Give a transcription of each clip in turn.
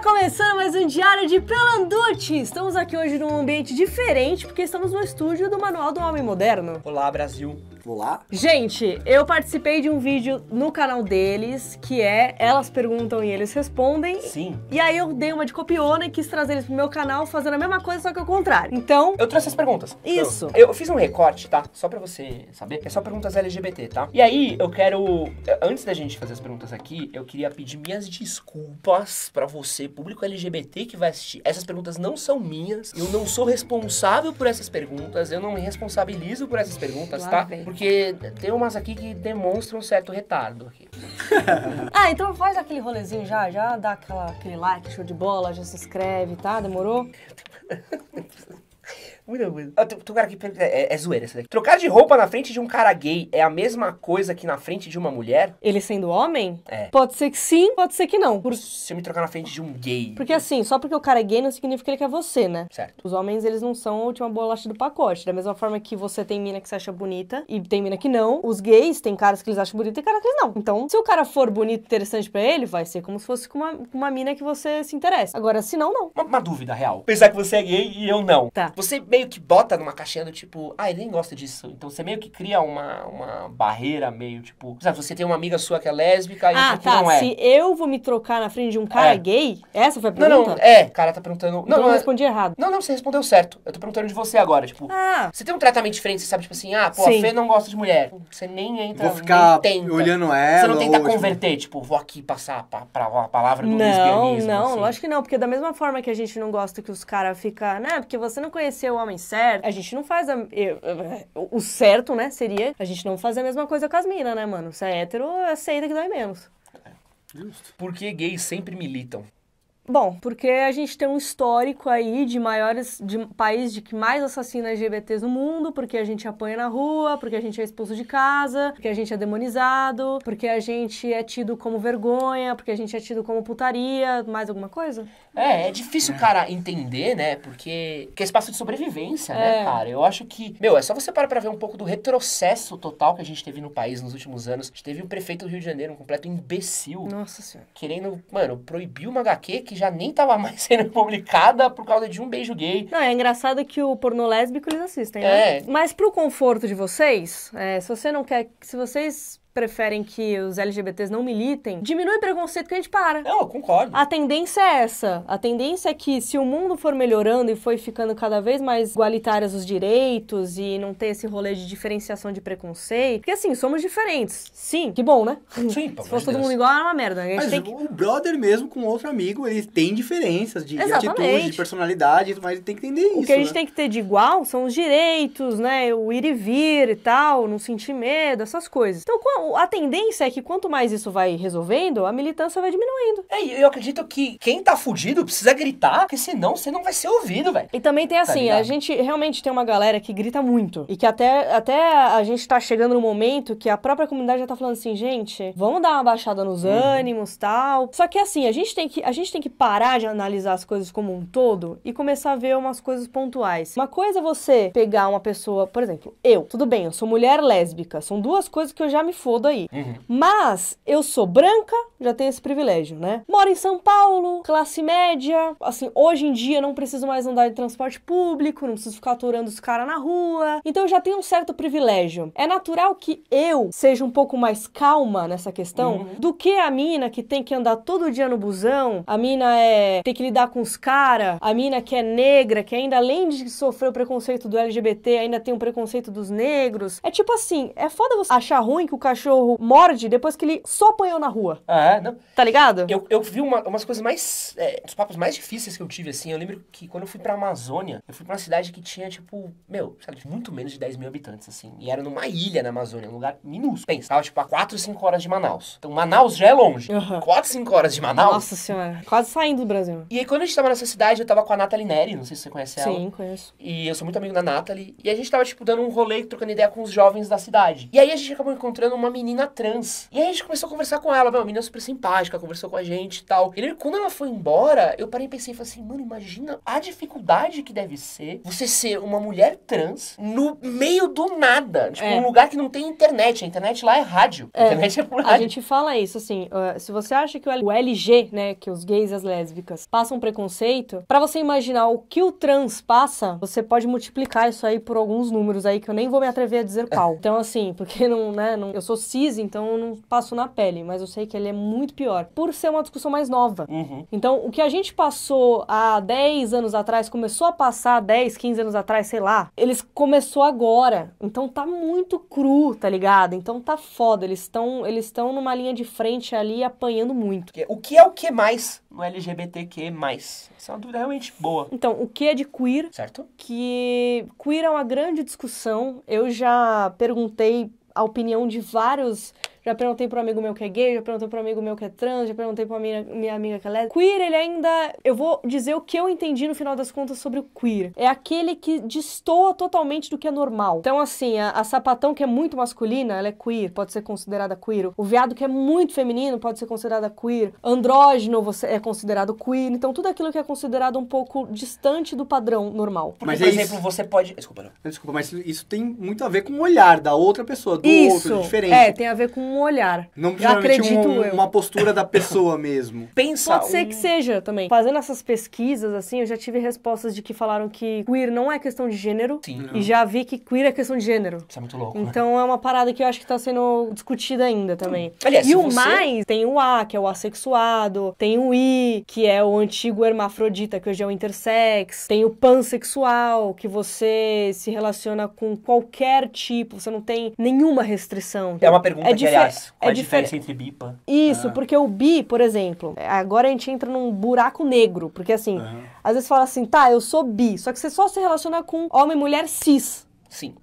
Tá começando mais um Diário de Pelanducci! Estamos aqui hoje num ambiente diferente, porque estamos no estúdio do Manual do Homem Moderno. Olá, Brasil! lá? Gente, eu participei de um vídeo no canal deles que é elas perguntam e eles respondem. Sim. E aí eu dei uma de copiona e quis trazer eles pro meu canal fazendo a mesma coisa, só que ao contrário. Então. Eu trouxe as perguntas. Isso. Eu, eu fiz um recorte, tá? Só pra você saber. É só perguntas LGBT, tá? E aí eu quero. Antes da gente fazer as perguntas aqui, eu queria pedir minhas desculpas pra você, público LGBT que vai assistir. Essas perguntas não são minhas. Eu não sou responsável por essas perguntas. Eu não me responsabilizo por essas perguntas, Lá tá? Vem. Porque porque tem umas aqui que demonstram um certo retardo. Aqui. ah, então faz aquele rolezinho já, já dá aquela, aquele like, show de bola, já se inscreve, tá? Demorou? Muito coisa Eu tô, cara, aqui, é, é zoeira essa daqui. Trocar de roupa na frente de um cara gay é a mesma coisa que na frente de uma mulher? Ele sendo homem? É. Pode ser que sim, pode ser que não. Por... Se eu me trocar na frente de um gay. Porque assim, só porque o cara é gay não significa que ele quer você, né? Certo. Os homens, eles não são a última bolacha do pacote. Da mesma forma que você tem mina que você acha bonita e tem mina que não, os gays tem caras que eles acham bonita e caras que eles não. Então, se o cara for bonito interessante para ele, vai ser como se fosse com uma, uma mina que você se interessa. Agora, se não, não. Uma, uma dúvida real. Pensar que você é gay e eu não. Tá. Você meio que bota numa caixinha do tipo, ah, ele nem gosta disso. Então você meio que cria uma, uma barreira meio, tipo, sabe, você tem uma amiga sua que é lésbica e ah, outro tá, não é. Se eu vou me trocar na frente de um cara é. gay, essa foi a pergunta? Não, não, é, cara tá perguntando. Não, então não, eu respondi errado. Não, não, você respondeu certo. Eu tô perguntando de você agora, tipo, ah. você tem um tratamento diferente, você sabe, tipo assim, ah, pô, Sim. a Fê não gosta de mulher. Você nem entra, vou ficar nem tenta. olhando ela. Você não tenta converter, tipo, tipo, vou aqui passar pra, pra a palavra do não, lesbianismo. Não, não, assim. lógico que não, porque da mesma forma que a gente não gosta que os caras ficam, né, porque você não conheceu a homem certo. A gente não faz a, o certo, né? Seria a gente não fazer a mesma coisa com as minas, né, mano? Se é hétero, aceita que dói menos. É, justo. Por que gays sempre militam? Bom, porque a gente tem um histórico aí de maiores de país de que mais assassina LGBTs no mundo, porque a gente apanha na rua, porque a gente é expulso de casa, porque a gente é demonizado, porque a gente é tido como vergonha, porque a gente é tido como putaria, mais alguma coisa? É, é difícil, cara, entender, né? Porque que é espaço de sobrevivência, né, é. né, cara? Eu acho que, meu, é só você parar para ver um pouco do retrocesso total que a gente teve no país nos últimos anos. A gente teve um prefeito do Rio de Janeiro, um completo imbecil. Nossa Senhora. Querendo, mano, proibir uma HQ que já nem tava mais sendo publicada por causa de um beijo gay. Não, é engraçado que o pornô lésbico eles assistem, né? é. né? Mas pro conforto de vocês, é, se você não quer. Se vocês preferem que os LGBTs não militem, diminui o preconceito que a gente para. Não, eu concordo. A tendência é essa. A tendência é que se o mundo for melhorando e foi ficando cada vez mais igualitários os direitos e não ter esse rolê de diferenciação de preconceito, porque assim, somos diferentes. Sim, que bom, né? Sim, Se fosse todo Deus. mundo igual, era uma merda. Mas que... o brother mesmo com outro amigo, ele tem diferenças de Exatamente. atitude, de personalidade, mas ele tem que entender isso. O que a gente né? tem que ter de igual são os direitos, né? O ir e vir e tal, não sentir medo, essas coisas. Então, qual a tendência é que quanto mais isso vai resolvendo, a militância vai diminuindo. É, eu acredito que quem tá fudido precisa gritar, porque senão você não vai ser ouvido, velho. E também tem tá assim, tá a gente realmente tem uma galera que grita muito. E que até, até a gente tá chegando no momento que a própria comunidade já tá falando assim, gente, vamos dar uma baixada nos uhum. ânimos tal. Só que assim, a gente, tem que, a gente tem que parar de analisar as coisas como um todo e começar a ver umas coisas pontuais. Uma coisa é você pegar uma pessoa, por exemplo, eu, tudo bem, eu sou mulher lésbica, são duas coisas que eu já me fui foda aí. Uhum. Mas eu sou branca, já tenho esse privilégio, né? Moro em São Paulo, classe média, assim, hoje em dia não preciso mais andar de transporte público, não preciso ficar aturando os caras na rua. Então eu já tenho um certo privilégio. É natural que eu seja um pouco mais calma nessa questão uhum. do que a mina que tem que andar todo dia no busão, a mina é tem que lidar com os caras, a mina que é negra, que ainda além de sofrer o preconceito do LGBT, ainda tem o um preconceito dos negros. É tipo assim, é foda você achar ruim que o cachorro cachorro morde depois que ele só apanhou na rua. É, não. Tá ligado? Eu, eu vi uma, umas coisas mais. É, os papos mais difíceis que eu tive, assim. Eu lembro que quando eu fui pra Amazônia, eu fui pra uma cidade que tinha, tipo, meu, sabe, muito menos de 10 mil habitantes, assim. E era numa ilha na Amazônia, um lugar minúsculo. Pensa, tava, tipo, a 4, 5 horas de Manaus. Então, Manaus já é longe. Uhum. 4, 5 horas de Manaus. Nossa senhora. Quase saindo do Brasil. E aí, quando a gente tava nessa cidade, eu tava com a Nathalie Neri, não sei se você conhece ela. Sim, conheço. E eu sou muito amigo da Nathalie. E a gente tava, tipo, dando um rolê, trocando ideia com os jovens da cidade. E aí, a gente acabou encontrando uma uma menina trans. E aí a gente começou a conversar com ela, uma menina é super simpática, conversou com a gente e tal. E quando ela foi embora, eu parei e pensei, falei assim, mano, imagina a dificuldade que deve ser você ser uma mulher trans no meio do nada. Tipo, é. um lugar que não tem internet. A internet lá é rádio. A é. internet é por rádio. A gente fala isso, assim, se você acha que o LG, né, que os gays e as lésbicas passam preconceito, para você imaginar o que o trans passa, você pode multiplicar isso aí por alguns números aí que eu nem vou me atrever a dizer qual. Então, assim, porque não, né, não, eu sou cis, então eu não passo na pele, mas eu sei que ele é muito pior. Por ser uma discussão mais nova. Uhum. Então, o que a gente passou há 10 anos atrás, começou a passar 10, 15 anos atrás, sei lá, eles começou agora. Então tá muito cru, tá ligado? Então tá foda. Eles estão eles estão numa linha de frente ali apanhando muito. O que é o que mais no LGBTQ+. Essa é uma dúvida realmente boa. Então, o que é de queer? Certo. Que queer é uma grande discussão. Eu já perguntei a opinião de vários já perguntei para um amigo meu que é gay, já perguntei para um amigo meu que é trans, já perguntei para minha, minha amiga que é lésbica. Queer, ele ainda. Eu vou dizer o que eu entendi no final das contas sobre o queer. É aquele que destoa totalmente do que é normal. Então, assim, a, a sapatão que é muito masculina, ela é queer, pode ser considerada queer. O viado que é muito feminino pode ser considerada queer. Andrógeno você é considerado queer. Então, tudo aquilo que é considerado um pouco distante do padrão normal. Porque, mas, por é exemplo, isso... você pode. Desculpa, não. Desculpa, mas isso tem muito a ver com o olhar da outra pessoa, do isso. outro, diferente. É, tem a ver com um olhar. Não acredito um, uma postura da pessoa mesmo. Pensa Pode ser um... que seja também. Fazendo essas pesquisas, assim, eu já tive respostas de que falaram que queer não é questão de gênero. Sim. E já vi que queer é questão de gênero. Isso é muito louco. Né? Então né? é uma parada que eu acho que tá sendo discutida ainda também. Aliás, e o você... mais, tem o A, que é o assexuado, tem o I, que é o antigo hermafrodita, que hoje é o intersex, tem o pansexual, que você se relaciona com qualquer tipo, você não tem nenhuma restrição. É uma pergunta é que, é Aliás, qual é a diferença entre bi e pan? Isso, ah. porque o bi, por exemplo, agora a gente entra num buraco negro, porque assim, às vezes fala assim, tá, eu sou bi, só que você só se relaciona com homem e mulher cis. Sim.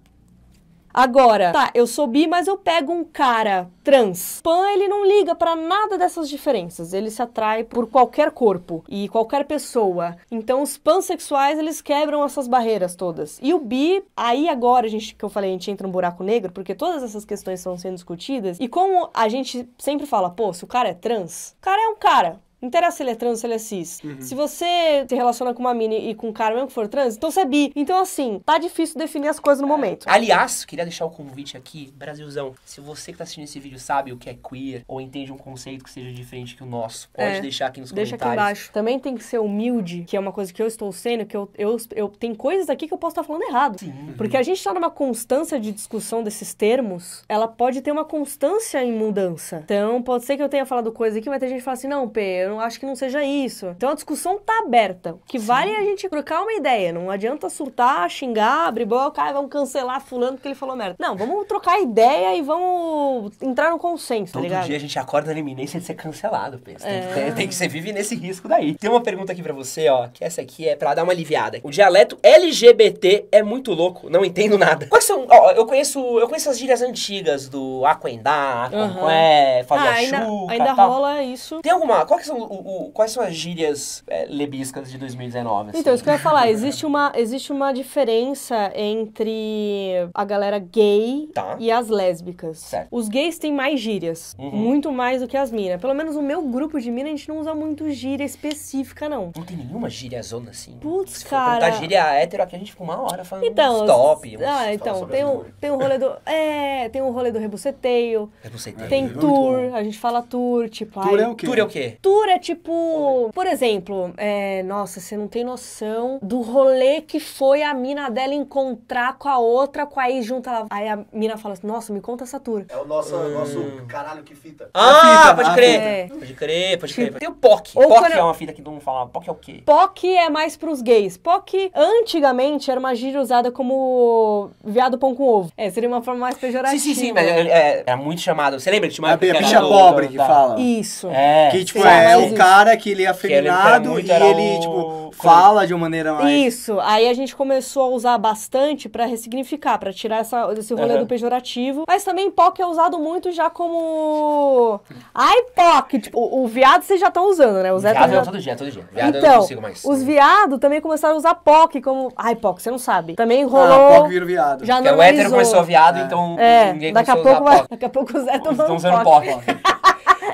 Agora, tá, eu sou bi, mas eu pego um cara trans. Pan, ele não liga para nada dessas diferenças. Ele se atrai por qualquer corpo e qualquer pessoa. Então, os pansexuais, eles quebram essas barreiras todas. E o bi, aí agora, a gente, que eu falei, a gente entra num buraco negro, porque todas essas questões estão sendo discutidas. E como a gente sempre fala, pô, se o cara é trans, o cara é um cara interessa se ele é trans ou se ele é cis. Uhum. Se você se relaciona com uma mini e com um cara mesmo que for trans, então você é bi. Então, assim, tá difícil definir as coisas no momento. Aliás, queria deixar o convite aqui, Brasilzão. Se você que tá assistindo esse vídeo sabe o que é queer ou entende um conceito que seja diferente que o nosso, pode é. deixar aqui nos Deixa comentários. Deixa aqui embaixo. Também tem que ser humilde, que é uma coisa que eu estou sendo, que eu, eu, eu tem coisas aqui que eu posso estar tá falando errado. Sim. Uhum. Porque a gente tá numa constância de discussão desses termos, ela pode ter uma constância em mudança. Então, pode ser que eu tenha falado coisa aqui, mas tem gente que fala assim, não, P, eu não acho que não seja isso. Então a discussão tá aberta. O que Sim. vale é a gente trocar uma ideia. Não adianta surtar, xingar, abrir boca, ah, vamos cancelar fulano porque ele falou merda. Não, vamos trocar ideia e vamos entrar no consenso, tá Todo tá ligado? dia a gente acorda na iminência de ser cancelado, pensa. É. Tem, tem, que ser vive nesse risco daí. Tem uma pergunta aqui para você, ó, que essa aqui é para dar uma aliviada. O dialeto LGBT é muito louco, não entendo nada. Quais são, ó, eu conheço, eu conheço as gírias antigas do aquendá, uhum. é, fazer ah, ainda, ainda rola isso. Tem alguma, qual que são são, o, o, quais são as gírias é, lebiscas de 2019? Assim? Então, isso que eu ia falar. Existe uma, existe uma diferença entre a galera gay tá. e as lésbicas. Certo. Os gays têm mais gírias. Uhum. Muito mais do que as minas. Pelo menos o meu grupo de mina, a gente não usa muito gíria específica, não. Não tem nenhuma gíria zona assim. Putz, Se cara. Se gíria hétero aqui, a gente fica uma hora falando então, stop. Ah, então. Tem um, tem um rolê do... É, tem um rolê do rebuceteio. Rebuceteio. Tem é, tour. A gente fala tour, tipo... Tour é o quê? Tour é o quê? Tour é tipo, por exemplo, é, nossa, você não tem noção do rolê que foi a mina dela encontrar com a outra, com a ex junto. Aí a mina fala assim, nossa, me conta essa tour. É o nosso, é hum. nosso caralho que fita. Ah, é fita, pode, é crer. É. pode crer. Pode crer, tipo, pode crer. Tem o POC. Ou POC é uma fita que todo mundo fala. POC é o quê? POC é mais pros gays. POC, antigamente, era uma gíria usada como viado pão com ovo. É, seria uma forma mais pejorativa. Sim, sim, sim. Mas, é, era muito chamado. Você lembra que tinha uma... A, a, pobre que fala. Isso. É. Que tipo, é é o cara que ele é afeminado que ele, é e ele, o... tipo, fala de uma maneira mais... Isso, aí a gente começou a usar bastante para ressignificar, para tirar essa, esse rolê uhum. do pejorativo. Mas também POC é usado muito já como... Ai, POC! Tipo, o, o viado vocês já estão usando, né? O Zé viado é já... todo dia, todo dia. Viado então, eu não então, consigo mais. os viado também começaram a usar POC como... Ai, POC, você não sabe. Também ah, rolou... Ah, POC vira viado. Já não. é o hétero começou viado, é. então é, ninguém daqui a pouco vai... Daqui a pouco o Zé tomando Estão usando POC.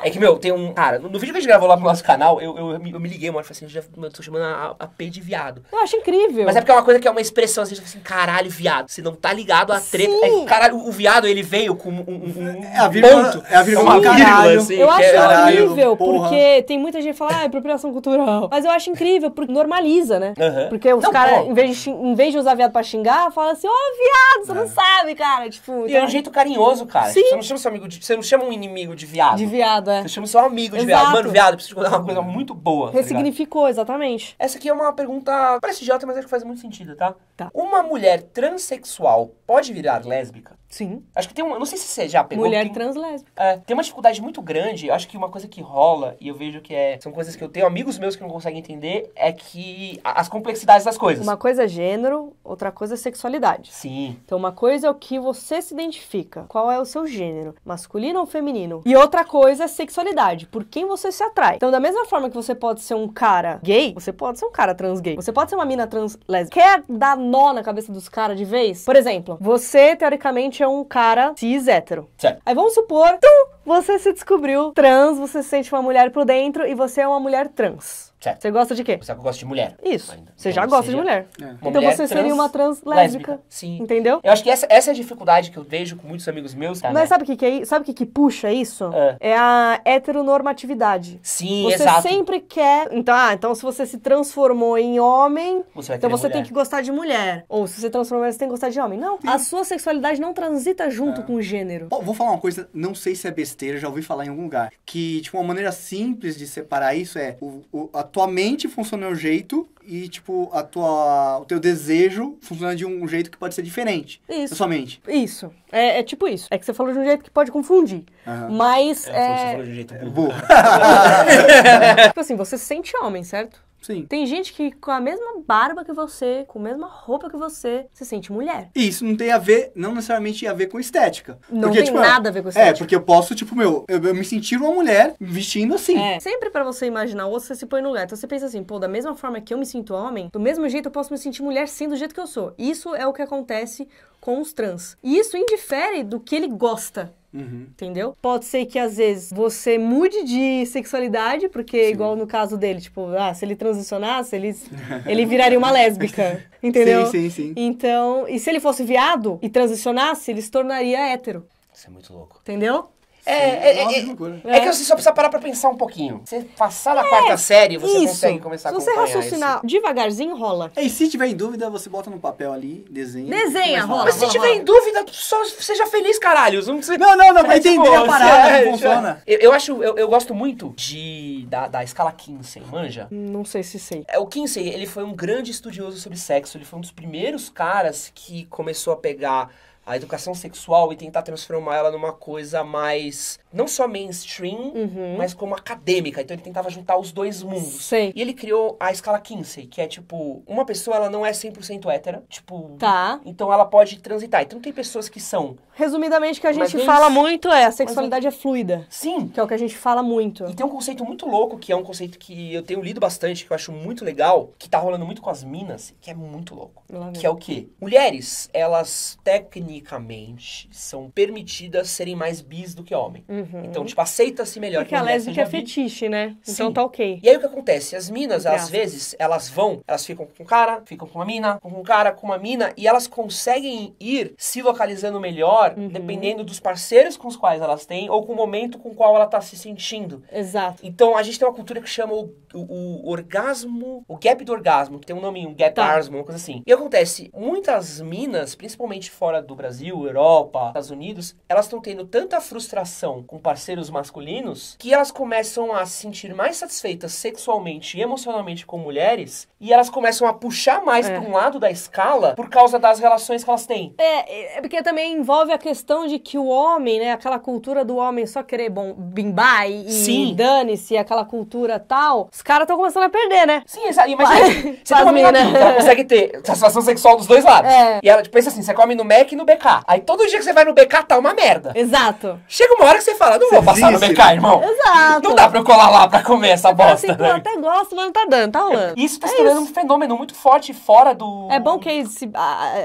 É que, meu, tem um. Cara, no vídeo que a gente gravou lá pro nosso canal, eu, eu, eu, me, eu me liguei uma hora e falei assim, já, tô chamando a, a P de viado. Eu acho incrível. Mas é porque é uma coisa que é uma expressão assim, assim caralho, viado. Você não tá ligado à treta. É caralho, o viado ele veio com um. um, um é a vírgula, ponto. É a vírgula, é uma caralho. Assim, eu acho é horrível, porque tem muita gente que fala, ah, é apropriação cultural. Mas eu acho incrível, porque normaliza, né? Porque os caras, em, vez de, em vez de usar viado pra xingar, fala assim, ô oh, viado, você não é. sabe, cara. Tipo. E é um né? jeito carinhoso, cara. Sim. Você não chama seu amigo de, Você não chama um inimigo de viado. De viado, né? Vocês chamam seu amigo de Exato. viado. Mano, viado, preciso te contar uma coisa muito boa. Tá Ressignificou, tá exatamente. Essa aqui é uma pergunta, parece idiota, mas acho que faz muito sentido, tá? Tá. Uma mulher transexual pode virar lésbica? Sim. Acho que tem um. Não sei se você já pegou. Mulher tem, translésbica. É, tem uma dificuldade muito grande. Eu acho que uma coisa que rola, e eu vejo que é. São coisas que eu tenho amigos meus que não conseguem entender, é que. A, as complexidades das coisas. Uma coisa é gênero, outra coisa é sexualidade. Sim. Então, uma coisa é o que você se identifica. Qual é o seu gênero? Masculino ou feminino? E outra coisa é ser sexualidade, por quem você se atrai. Então, da mesma forma que você pode ser um cara gay, você pode ser um cara trans gay, você pode ser uma mina trans lésbica. Quer dar nó na cabeça dos caras de vez? Por exemplo, você teoricamente é um cara cis hétero. Certo. Aí vamos supor, tum, você se descobriu trans, você se sente uma mulher por dentro e você é uma mulher trans. Certo. Você gosta de quê? Você gosta eu gosto de mulher. Isso. Ainda. Você então, já gosta seria... de mulher. É. Então mulher você seria uma trans lésbica. Sim. Entendeu? Eu acho que essa, essa é a dificuldade que eu vejo com muitos amigos meus. Tá, Mas né? sabe o que, que é, sabe que, que puxa isso? Ah. É a heteronormatividade. Sim, você exato. Você sempre quer. Então, ah, então se você se transformou em homem, você então você mulher. tem que gostar de mulher. Ou se você transformou, você tem que gostar de homem. Não. Sim. A sua sexualidade não transita junto ah. com o gênero. Bom, vou falar uma coisa, não sei se é besteira, já ouvi falar em algum lugar. Que, tipo, uma maneira simples de separar isso é o, o a tua mente funciona de um jeito e, tipo, a tua, o teu desejo funciona de um jeito que pode ser diferente isso. da sua mente. Isso. É, é tipo isso. É que você falou de um jeito que pode confundir. Uhum. Mas. É, é... Você falou de um jeito é burro. tipo assim, você se sente homem, certo? Sim. Tem gente que com a mesma barba que você, com a mesma roupa que você, se sente mulher. E isso não tem a ver, não necessariamente a ver com estética. Não porque, tem tipo, nada a ver com é, estética. É, porque eu posso, tipo, meu, eu, eu me sentir uma mulher vestindo assim. É. Sempre para você imaginar ou você se põe no lugar. Então você pensa assim, pô, da mesma forma que eu me sinto homem, do mesmo jeito eu posso me sentir mulher sendo do jeito que eu sou. Isso é o que acontece com os trans. E isso indifere do que ele gosta Uhum. Entendeu? Pode ser que às vezes você mude de sexualidade, porque, Sim. igual no caso dele, tipo, ah, se ele transicionasse, ele, ele viraria uma lésbica. Entendeu? Sim, sim, sim. Então, e se ele fosse viado e transicionasse, ele se tornaria hétero. Isso é muito louco. Entendeu? É, é, é, é, é, que você só precisa parar pra pensar um pouquinho. Você passar na quarta é, série, você isso. consegue começar a Se você raciocinar isso. devagarzinho, rola. É, e se tiver em dúvida, você bota no papel ali, desenha. Desenha, rola. Mas se tiver em dúvida, só seja feliz, caralho. Não, não, não, vai tipo, entender tipo, a parada, não é, tipo, funciona. Eu, eu, acho, eu, eu gosto muito de, da, da escala Kinsey, manja? Não sei se sei. É, o Kinsey, ele foi um grande estudioso sobre sexo. Ele foi um dos primeiros caras que começou a pegar a educação sexual e tentar transformar ela numa coisa mais não só mainstream, uhum. mas como acadêmica. Então ele tentava juntar os dois mundos. Sim. E ele criou a escala Kinsey, que é tipo, uma pessoa ela não é 100% hétera, tipo, tá. Então ela pode transitar. Então tem pessoas que são Resumidamente o que a gente mas, fala muito é a sexualidade mas... é fluida. Sim, que é o que a gente fala muito. E tem um conceito muito louco que é um conceito que eu tenho lido bastante, que eu acho muito legal, que tá rolando muito com as minas, que é muito louco. Que é o quê? Mulheres, elas técnicas tecnicamente, são permitidas serem mais bis do que homem. Uhum. Então, tipo, aceita-se melhor Porque que a lésbica é fetiche, né? Então Sim. Então tá ok. E aí o que acontece? As minas, às vezes, elas vão, elas ficam com um cara, ficam com uma mina, com um cara, com uma mina, e elas conseguem ir se localizando melhor, uhum. dependendo dos parceiros com os quais elas têm, ou com o momento com o qual ela tá se sentindo. Exato. Então, a gente tem uma cultura que chama o, o, o orgasmo, o gap do orgasmo, que tem um nome, um gap tá. uma coisa assim. E acontece, muitas minas, principalmente fora do Brasil, Europa, Estados Unidos, elas estão tendo tanta frustração com parceiros masculinos que elas começam a se sentir mais satisfeitas sexualmente e emocionalmente com mulheres e elas começam a puxar mais é. para um lado da escala por causa das relações que elas têm. É, é, é porque também envolve a questão de que o homem, né, aquela cultura do homem só querer bom, bimbar e, Sim. e dane-se, aquela cultura tal, os caras estão começando a perder, né? Sim, exato. Imagina, você tem uma mina, né? ela tá, consegue ter satisfação sexual dos dois lados. É. E ela tipo, pensa assim, você come no Mac e no BK. Aí todo dia que você vai no BK tá uma merda. Exato. Chega uma hora que você fala, não vou passar no BK, irmão. Exato. Não dá pra eu colar lá pra comer essa bosta. Assim, né? Eu até gosto, mas não tá dando, tá rolando. Isso tá é se um fenômeno muito forte fora do. É bom que se,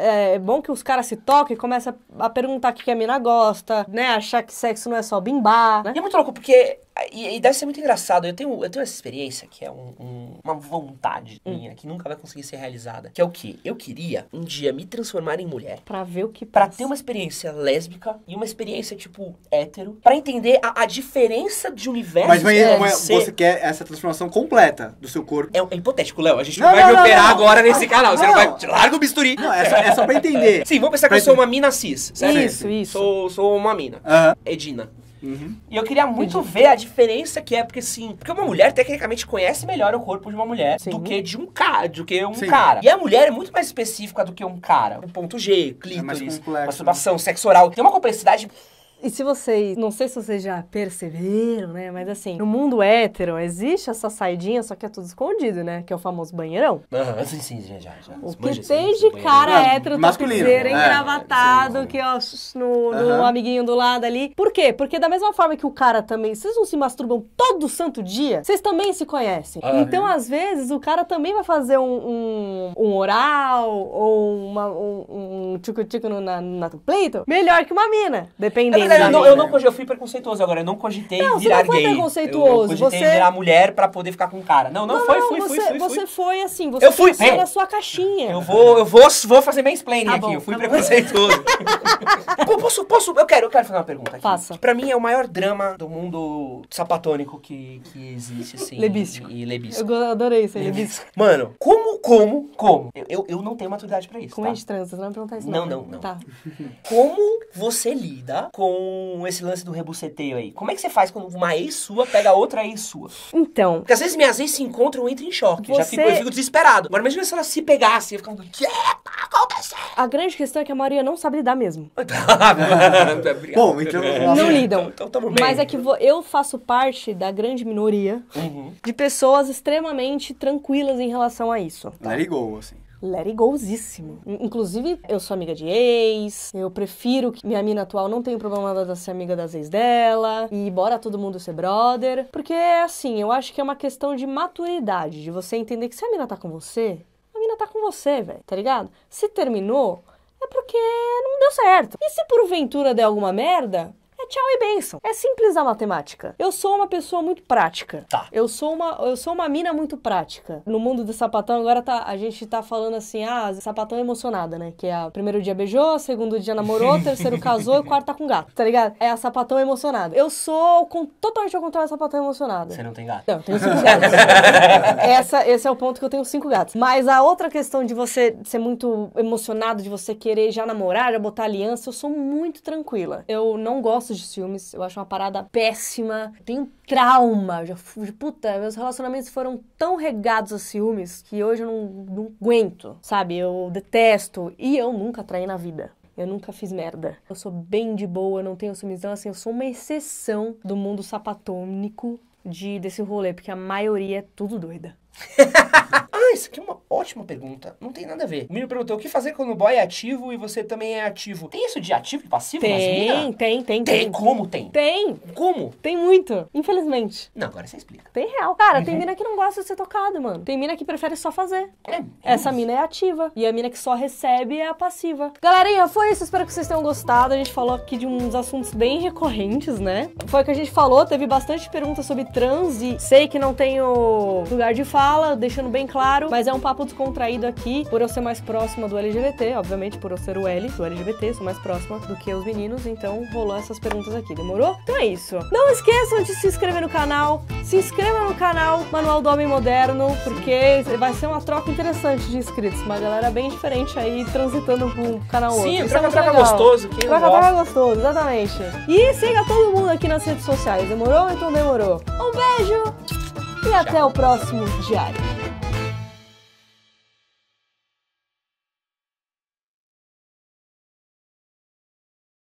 é, é bom que os caras se toquem e começam a perguntar o que a mina gosta, né? Achar que sexo não é só bimbar. Né? E é muito louco, porque e, e, deve ser muito engraçado. Eu tenho, eu tenho essa experiência que é um, um, uma vontade hum. minha que nunca vai conseguir ser realizada. Que é o quê? Eu queria um dia me transformar em mulher. Pra ver o que passa. Pra ter uma experiência lésbica e uma experiência, tipo, hétero. Pra entender a, a diferença de universo. Mas, mas é, você ser... quer essa transformação completa do seu corpo. É, é hipotético, Léo. A gente não, não vai não, me não, operar agora nesse ah, canal. Você não, vai. Larga o bisturi. Não, é só, é só pra entender. Sim, vamos pensar que eu sou uma mina cis. Certo? Isso, isso. Sou, sou uma mina. Uhum. Edina. Uhum. E eu queria muito ver a diferença que é, porque sim, porque uma mulher tecnicamente conhece melhor o corpo de uma mulher sim. do que de um cara, do que um sim. cara. E a mulher é muito mais específica do que um cara. O ponto G, é clítoris, é masturbação, sexo oral. Tem uma complexidade e se vocês, não sei se vocês já perceberam, né, mas assim, no mundo hétero existe essa saidinha, só que é tudo escondido, né, que é o famoso banheirão. Ah, sim, sim, já, já. O que tem de cara ah, hétero, topzeiro, tá é, engravatado, é, que ó, no, no uh -huh. amiguinho do lado ali. Por quê? Porque da mesma forma que o cara também, vocês não se masturbam todo santo dia, vocês também se conhecem. Ah, então, é. às vezes, o cara também vai fazer um, um, um oral ou uma, um, um tchucu na, na pleito, melhor que uma mina, dependendo eu não, eu não eu fui preconceituoso agora, eu não cogitei não, virar gay. não foi gay. preconceituoso. Eu, cogitei você... virar mulher pra poder ficar com cara. Não, não, não foi, não, fui, você, fui, fui, Você foi assim, você eu fui, pensou na sua caixinha. Eu vou, eu vou, vou fazer mansplaining explain tá aqui, bom, eu fui tá preconceituoso. Pô, posso, posso, eu quero, eu quero fazer uma pergunta aqui. Faça. Que pra mim é o maior drama do mundo sapatônico que, que existe, assim. Lebístico. E, e Eu adorei isso aí, lebístico. Mano, como, como, como? Eu, eu, eu não tenho maturidade pra isso, com tá? é de transa, não vai perguntar isso. Não, né? não, não. Tá. Como você lida com com esse lance do rebuceteio aí? Como é que você faz quando uma ex sua pega outra ex sua? Então. Porque às vezes minhas ex se encontram e entram em choque. Você... Já fico, eu fico desesperado. Agora imagina se ela se pegasse e ficava. O que tá acontecendo? A grande questão é que a maioria não sabe lidar mesmo. Tá, tá Bom, então. Não lidam. Então, então bem. Mas é que eu faço parte da grande minoria uhum. de pessoas extremamente tranquilas em relação a isso. Tá? Let assim. Let it Inclusive, eu sou amiga de ex, eu prefiro que minha mina atual não tenha problema de ser amiga das ex dela, e bora todo mundo ser brother. Porque, é assim, eu acho que é uma questão de maturidade, de você entender que se a mina tá com você, a mina tá com você, velho, tá ligado? Se terminou, é porque não deu certo. E se porventura der alguma merda, tchau e benção. É simples a matemática. Eu sou uma pessoa muito prática. Tá. Eu sou uma, eu sou uma mina muito prática. No mundo do sapatão, agora tá, a gente tá falando assim, ah, sapatão emocionada, né? Que é o primeiro dia beijou, segundo dia namorou, terceiro casou e o quarto tá com gato, tá ligado? É a sapatão emocionada. Eu sou com, totalmente ao contrário da sapatão emocionada. Você não tem gato? Não, eu tenho cinco gatos. Essa, esse é o ponto que eu tenho cinco gatos. Mas a outra questão de você ser muito emocionado, de você querer já namorar, já botar aliança, eu sou muito tranquila. Eu não gosto de ciúmes, eu acho uma parada péssima. tem tenho trauma, já fui, puta, meus relacionamentos foram tão regados a ciúmes que hoje eu não, não aguento, sabe? Eu detesto e eu nunca traí na vida. Eu nunca fiz merda. Eu sou bem de boa, não tenho sumidão, então, assim, eu sou uma exceção do mundo sapatônico de, desse rolê? Porque a maioria é tudo doida. ah, isso aqui é uma ótima pergunta. Não tem nada a ver. O menino perguntou o que fazer quando o boy é ativo e você também é ativo. Tem isso de ativo e passivo tem, nas minas? Tem, tem, tem. Tem como tem? Tem. Como? Tem muito. Infelizmente. Não, agora você explica. Tem real. Cara, uhum. tem mina que não gosta de ser tocada, mano. Tem mina que prefere só fazer. É, Essa mina é ativa. E a mina que só recebe é a passiva. Galerinha, foi isso. Espero que vocês tenham gostado. A gente falou aqui de uns assuntos bem recorrentes, né? Foi o que a gente falou. Teve bastante perguntas sobre trans e sei que não tenho lugar de fala, deixando bem claro, mas é um papo descontraído aqui, por eu ser mais próxima do LGBT, obviamente, por eu ser o L do LGBT, sou mais próxima do que os meninos, então rolou essas perguntas aqui, demorou? Então é isso. Não esqueçam de se inscrever no canal, se inscreva no canal Manual do Homem Moderno, porque vai ser uma troca interessante de inscritos, uma galera bem diferente aí transitando com um canal Sim, outro. Sim, troca, é troca gostoso. Troca, troca gostoso, exatamente. E siga todo mundo aqui nas redes sociais, demorou? Então demorou. Um beijo e até o próximo diário.